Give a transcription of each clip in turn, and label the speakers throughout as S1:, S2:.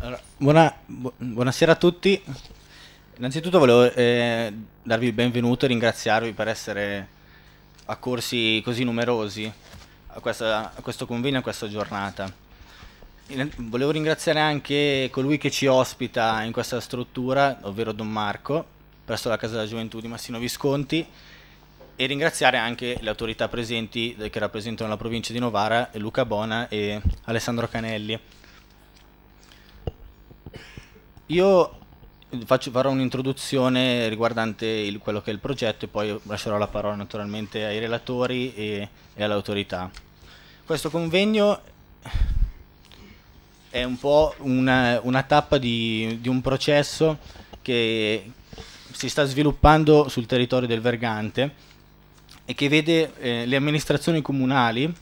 S1: Allora, buona, bu- buonasera a tutti. Innanzitutto volevo eh, darvi il benvenuto e ringraziarvi per essere accorsi così numerosi a, questa, a questo convegno, a questa giornata. In- volevo ringraziare anche colui che ci ospita in questa struttura, ovvero Don Marco, presso la Casa della Gioventù di Massino Visconti, e ringraziare anche le autorità presenti che rappresentano la provincia di Novara, Luca Bona e Alessandro Canelli. Io faccio, farò un'introduzione riguardante il, quello che è il progetto e poi lascerò la parola naturalmente ai relatori e, e all'autorità. Questo convegno è un po' una, una tappa di, di un processo che si sta sviluppando sul territorio del Vergante e che vede eh, le amministrazioni comunali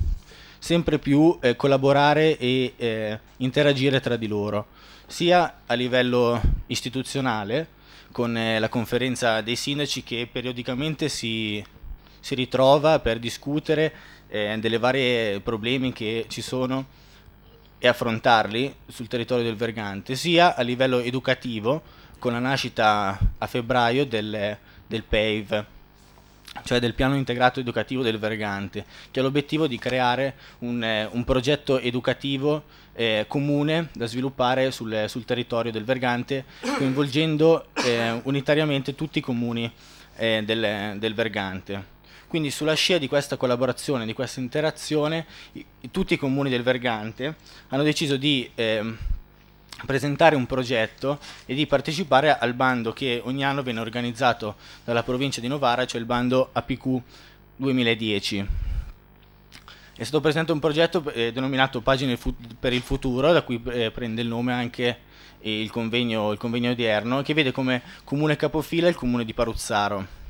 S1: sempre più eh, collaborare e eh, interagire tra di loro, sia a livello istituzionale, con eh, la conferenza dei sindaci che periodicamente si, si ritrova per discutere eh, delle varie problemi che ci sono e affrontarli sul territorio del Vergante, sia a livello educativo, con la nascita a febbraio del, del PAVE cioè del piano integrato educativo del Vergante, che ha l'obiettivo di creare un, eh, un progetto educativo eh, comune da sviluppare sul, sul, territorio del Vergante, coinvolgendo eh, unitariamente tutti i comuni eh, del, del Vergante. Quindi sulla scia di questa collaborazione, di questa interazione, i, tutti i comuni del Vergante hanno deciso di ehm, presentare un progetto e di partecipare al bando che ogni anno viene organizzato dalla provincia di Novara, cioè il bando APQ 2010. È stato presentato un progetto eh, denominato Pagine per il futuro, da cui eh, prende il nome anche il convegno, il convegno odierno, che vede come comune capofila il comune di Paruzzaro.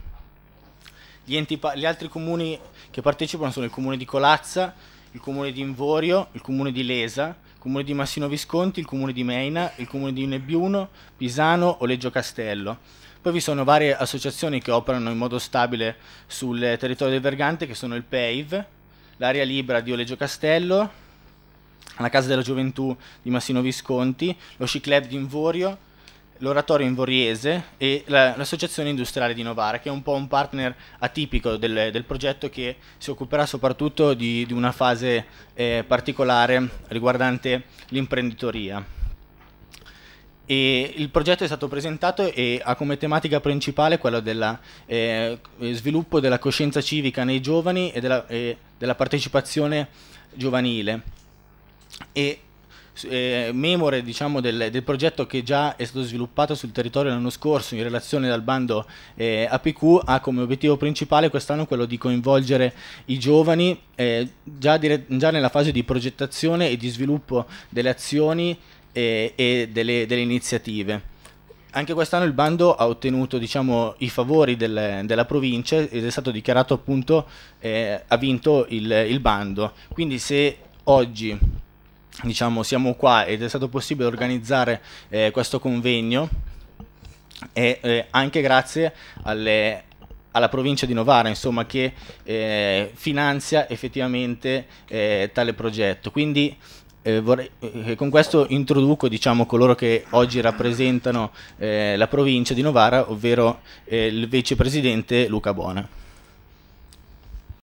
S1: Gli, gli altri comuni che partecipano sono il comune di Colazza, il comune di Invorio, il comune di Lesa, comune di Massino Visconti, il comune di Meina, il comune di Nebbiuno, Pisano, Oleggio Castello. Poi vi sono varie associazioni che operano in modo stabile sul territorio del Vergante, che sono il PAVE, l'area libera di Oleggio Castello, la Casa della Gioventù di Massino Visconti, lo Sci di Invorio, l'oratorio in Voriese e l'associazione industriale di Novara, che è un po' un partner atipico del, del progetto che si occuperà soprattutto di, di una fase eh, particolare riguardante l'imprenditoria. il progetto è stato presentato e ha come tematica principale quello del eh, sviluppo della coscienza civica nei giovani e della, eh, della partecipazione giovanile. E eh, memore diciamo, del, del, progetto che già è stato sviluppato sul territorio l'anno scorso in relazione al bando eh, APQ, ha come obiettivo principale quest'anno quello di coinvolgere i giovani eh, già, dire, già nella fase di progettazione e di sviluppo delle azioni eh, e delle, delle iniziative anche quest'anno il bando ha ottenuto diciamo, i favori del, della provincia ed è stato dichiarato appunto eh, ha vinto il, il bando. Quindi se oggi diciamo siamo qua ed è stato possibile organizzare eh, questo convegno e eh, anche grazie alle, alla provincia di Novara insomma che eh, finanzia effettivamente eh, tale progetto quindi eh, vorrei, eh, con questo introduco diciamo coloro che oggi rappresentano la provincia di Novara ovvero il vicepresidente Luca Bona